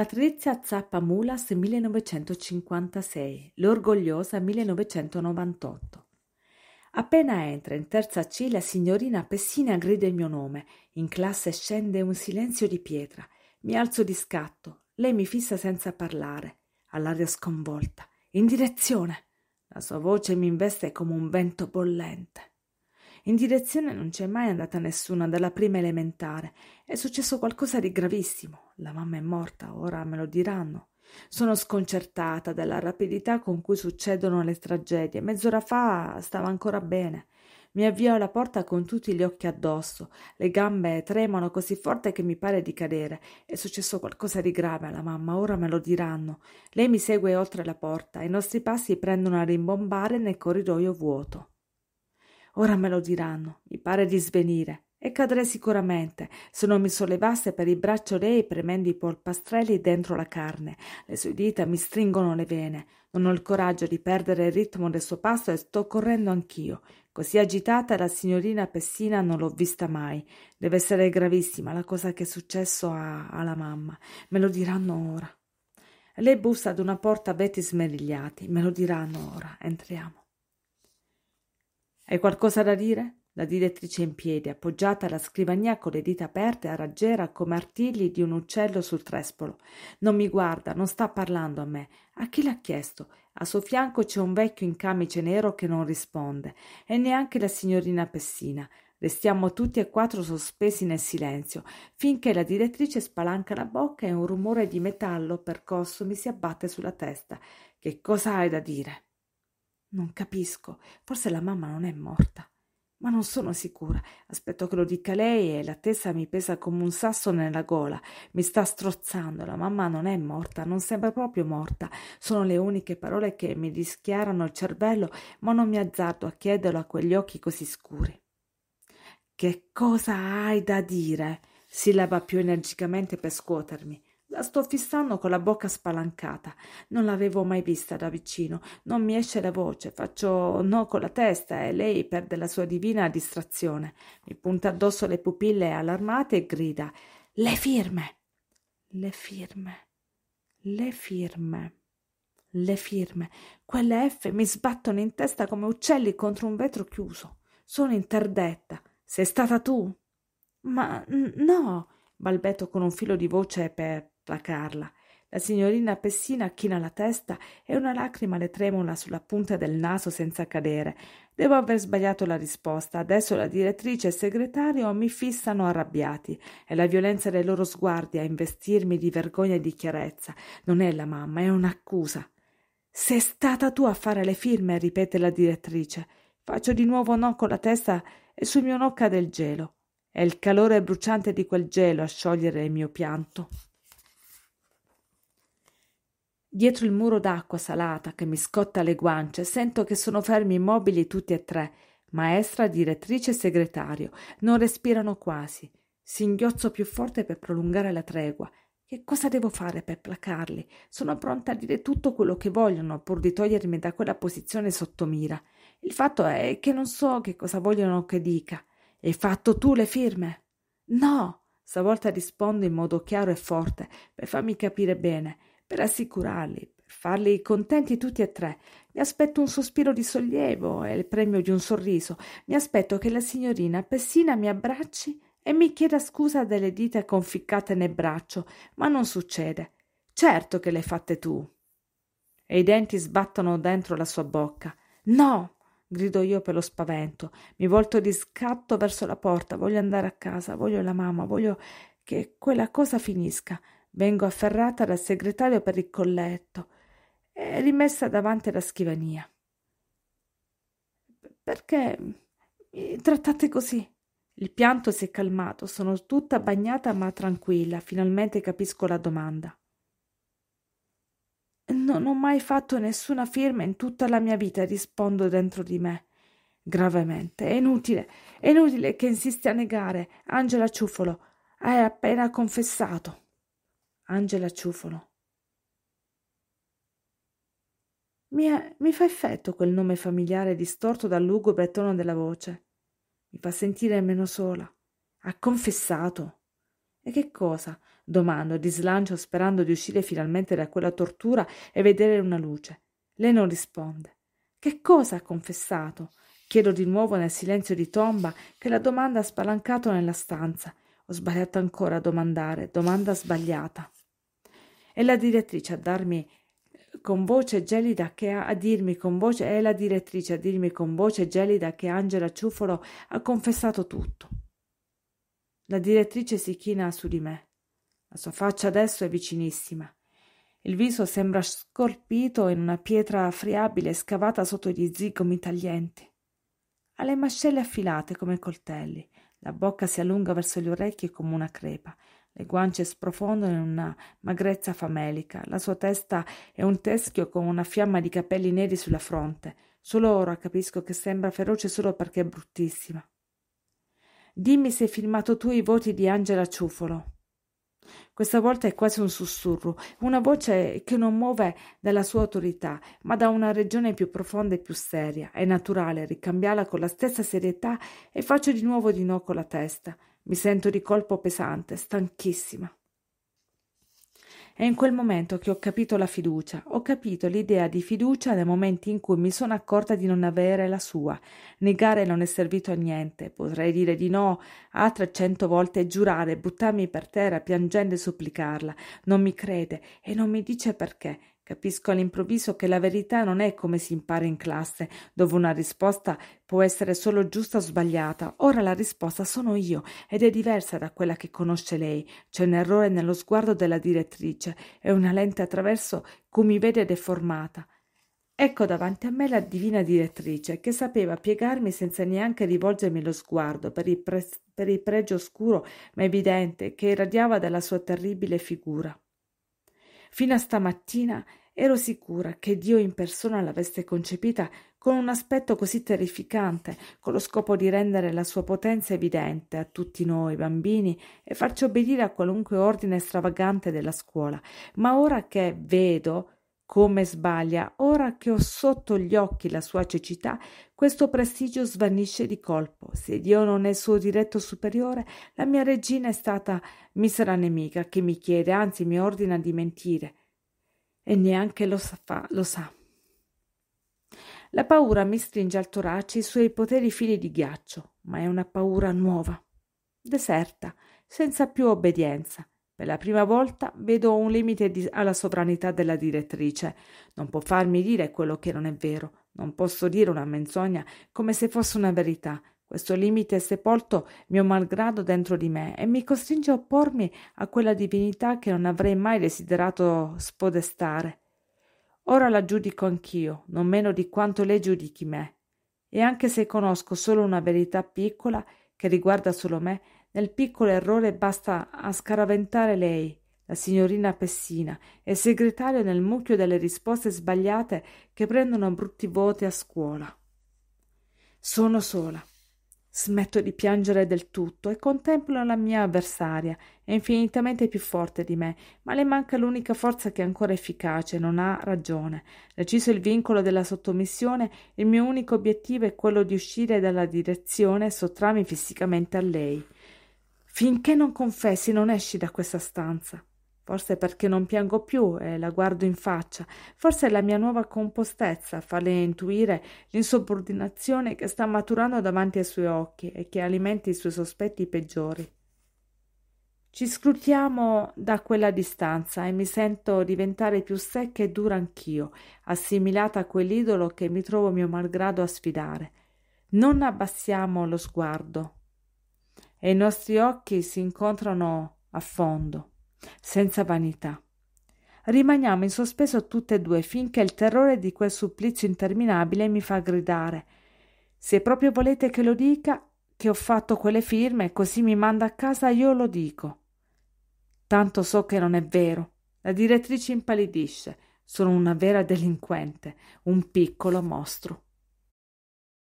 Patrizia Zappa Mulas 1956, l'orgogliosa 1998. Appena entra in terza C la signorina Pessina grida il mio nome. In classe scende un silenzio di pietra. Mi alzo di scatto. Lei mi fissa senza parlare, all'aria sconvolta. In direzione. La sua voce mi investe come un vento bollente. In direzione non c'è mai andata nessuna dalla prima elementare. È successo qualcosa di gravissimo. La mamma è morta, ora me lo diranno. Sono sconcertata dalla rapidità con cui succedono le tragedie. Mezz'ora fa stava ancora bene. Mi avvio alla porta con tutti gli occhi addosso. Le gambe tremano così forte che mi pare di cadere. È successo qualcosa di grave alla mamma, ora me lo diranno. Lei mi segue oltre la porta. I nostri passi prendono a rimbombare nel corridoio vuoto. Ora me lo diranno, mi pare di svenire, e cadrei sicuramente se non mi sollevasse per il braccio lei premendo i polpastrelli dentro la carne. Le sue dita mi stringono le vene. Non ho il coraggio di perdere il ritmo del suo passo e sto correndo anch'io. Così agitata la signorina Pessina non l'ho vista mai. Deve essere gravissima la cosa che è successo a... alla mamma. Me lo diranno ora. Lei bussa ad una porta a vetri smerigliati. Me lo diranno ora. Entriamo. Hai qualcosa da dire? La direttrice in piedi, appoggiata alla scrivania con le dita aperte, a raggiera come artigli di un uccello sul trespolo. Non mi guarda, non sta parlando a me. A chi l'ha chiesto? A suo fianco c'è un vecchio in camice nero che non risponde, e neanche la signorina Pessina. Restiamo tutti e quattro sospesi nel silenzio, finché la direttrice spalanca la bocca e un rumore di metallo percosso mi si abbatte sulla testa. Che cosa hai da dire? Non capisco, forse la mamma non è morta. Ma non sono sicura. Aspetto che lo dica lei e l'attesa mi pesa come un sasso nella gola. Mi sta strozzando. La mamma non è morta, non sembra proprio morta. Sono le uniche parole che mi rischiarano il cervello, ma non mi azzardo a chiederlo a quegli occhi così scuri. Che cosa hai da dire? sillaba più energicamente per scuotermi. La sto fissando con la bocca spalancata. Non l'avevo mai vista da vicino. Non mi esce la voce. Faccio no con la testa e lei perde la sua divina distrazione. Mi punta addosso le pupille allarmate e grida: Le firme! Le firme! Le firme! Le firme! Quelle F mi sbattono in testa come uccelli contro un vetro chiuso. Sono interdetta. Sei stata tu? Ma no! balbetto con un filo di voce per placarla. La signorina Pessina china la testa e una lacrima le tremola sulla punta del naso senza cadere. Devo aver sbagliato la risposta. Adesso la direttrice e il segretario mi fissano arrabbiati. È la violenza dei loro sguardi a investirmi di vergogna e di chiarezza. Non è la mamma, è un'accusa. Sei stata tu a fare le firme, ripete la direttrice. Faccio di nuovo no con la testa e sul mio no cade il gelo. È il calore bruciante di quel gelo a sciogliere il mio pianto. Dietro il muro d'acqua salata che mi scotta le guance sento che sono fermi immobili tutti e tre, maestra, direttrice e segretario. Non respirano quasi. Singhiozzo più forte per prolungare la tregua. Che cosa devo fare per placarli? Sono pronta a dire tutto quello che vogliono pur di togliermi da quella posizione sotto mira. Il fatto è che non so che cosa vogliono che dica. Hai fatto tu le firme? No! Stavolta rispondo in modo chiaro e forte per farmi capire bene. Per assicurarli, per farli contenti tutti e tre, mi aspetto un sospiro di sollievo e il premio di un sorriso. Mi aspetto che la signorina Pessina mi abbracci e mi chieda scusa delle dita conficcate nel braccio, ma non succede. Certo che le fatte tu. E i denti sbattono dentro la sua bocca. No! grido io per lo spavento. Mi volto di scatto verso la porta. Voglio andare a casa, voglio la mamma, voglio che quella cosa finisca. Vengo afferrata dal segretario per il colletto e rimessa davanti alla scrivania. Perché mi trattate così? Il pianto si è calmato, sono tutta bagnata ma tranquilla, finalmente capisco la domanda. Non ho mai fatto nessuna firma in tutta la mia vita, rispondo dentro di me. Gravemente. È inutile, è inutile che insisti a negare. Angela Ciuffolo, hai appena confessato. Angela Ciufolo. Mi, è, mi fa effetto quel nome familiare distorto dal lugubre tono della voce. Mi fa sentire meno sola. Ha confessato. E che cosa? domando di slancio sperando di uscire finalmente da quella tortura e vedere una luce. Lei non risponde. Che cosa ha confessato? Chiedo di nuovo nel silenzio di tomba che la domanda ha spalancato nella stanza. Ho sbagliato ancora a domandare, domanda sbagliata e la direttrice a darmi eh, con voce gelida che a dirmi con voce è la direttrice a dirmi con voce gelida che Angela Ciuffolo ha confessato tutto. La direttrice si china su di me. La sua faccia adesso è vicinissima. Il viso sembra scolpito in una pietra friabile scavata sotto gli zigomi taglienti. Ha le mascelle affilate come coltelli, la bocca si allunga verso le orecchie come una crepa, le guance sprofondano in una magrezza famelica, la sua testa è un teschio con una fiamma di capelli neri sulla fronte. Solo ora capisco che sembra feroce solo perché è bruttissima. Dimmi se hai filmato tu i voti di Angela Ciufolo. Questa volta è quasi un sussurro, una voce che non muove dalla sua autorità, ma da una regione più profonda e più seria. È naturale ricambiarla con la stessa serietà e faccio di nuovo di no con la testa. Mi sento di colpo pesante, stanchissima. È in quel momento che ho capito la fiducia, ho capito l'idea di fiducia nei momenti in cui mi sono accorta di non avere la sua. Negare non è servito a niente, potrei dire di no a cento volte e giurare, buttarmi per terra piangendo e supplicarla. Non mi crede e non mi dice perché. Capisco all'improvviso che la verità non è come si impara in classe, dove una risposta può essere solo giusta o sbagliata. Ora la risposta sono io ed è diversa da quella che conosce lei. C'è un errore nello sguardo della direttrice e una lente attraverso cui mi vede deformata. Ecco davanti a me la divina direttrice che sapeva piegarmi senza neanche rivolgermi lo sguardo per il, pre- per il pregio oscuro ma evidente che irradiava dalla sua terribile figura. Fino a stamattina ero sicura che Dio in persona l'avesse concepita con un aspetto così terrificante, con lo scopo di rendere la sua potenza evidente a tutti noi bambini e farci obbedire a qualunque ordine stravagante della scuola. Ma ora che vedo come sbaglia, ora che ho sotto gli occhi la sua cecità, questo prestigio svanisce di colpo. Se Dio non è il suo diretto superiore, la mia regina è stata misera nemica che mi chiede, anzi mi ordina di mentire. E neanche lo sa. Lo sa. La paura mi stringe al torace i suoi poteri fili di ghiaccio, ma è una paura nuova, deserta, senza più obbedienza. Per la prima volta vedo un limite di- alla sovranità della direttrice. Non può farmi dire quello che non è vero. Non posso dire una menzogna come se fosse una verità. Questo limite è sepolto mio malgrado dentro di me e mi costringe a oppormi a quella divinità che non avrei mai desiderato spodestare. Ora la giudico anch'io, non meno di quanto lei giudichi me. E anche se conosco solo una verità piccola che riguarda solo me, nel piccolo errore basta a scaraventare lei, la signorina Pessina, e il segretario nel mucchio delle risposte sbagliate che prendono brutti voti a scuola. Sono sola. Smetto di piangere del tutto e contemplo la mia avversaria, è infinitamente più forte di me, ma le manca l'unica forza che è ancora efficace, non ha ragione. Reciso il vincolo della sottomissione, il mio unico obiettivo è quello di uscire dalla direzione e sottrarmi fisicamente a lei. Finché non confessi non esci da questa stanza. Forse perché non piango più e la guardo in faccia, forse è la mia nuova compostezza a farle intuire l'insubordinazione che sta maturando davanti ai suoi occhi e che alimenta i suoi sospetti peggiori. Ci scrutiamo da quella distanza e mi sento diventare più secca e dura anch'io, assimilata a quell'idolo che mi trovo mio malgrado a sfidare. Non abbassiamo lo sguardo, e i nostri occhi si incontrano a fondo, senza vanità. Rimaniamo in sospeso tutte e due finché il terrore di quel supplizio interminabile mi fa gridare. Se proprio volete che lo dica, che ho fatto quelle firme e così mi manda a casa, io lo dico. Tanto so che non è vero. La direttrice impallidisce. Sono una vera delinquente, un piccolo mostro.